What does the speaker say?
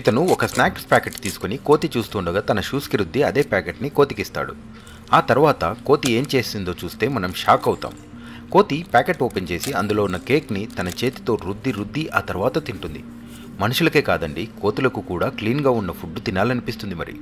ఇతను ఒక snacks packet తీసుకుని కోతి చూస్తుండగా తన షూస్కి రుద్ది అదే ప్యాకెట్ని కోతికిస్తాడు ఆ తర్వాత కోతి ఏం చేసిందో చూస్తే మనం షాక్ అవుతాం కోతి ప్యాకెట్ ఓపెన్ చేసి అందులో ఉన్న కేక్ని తన చేతితో రుద్ది రుద్ది ఆ తర్వాత తింటుంది మనుషులకే కాదండి కోతులకు కూడా క్లీన్గా ఉన్న ఫుడ్ తినాలనిపిస్తుంది మరి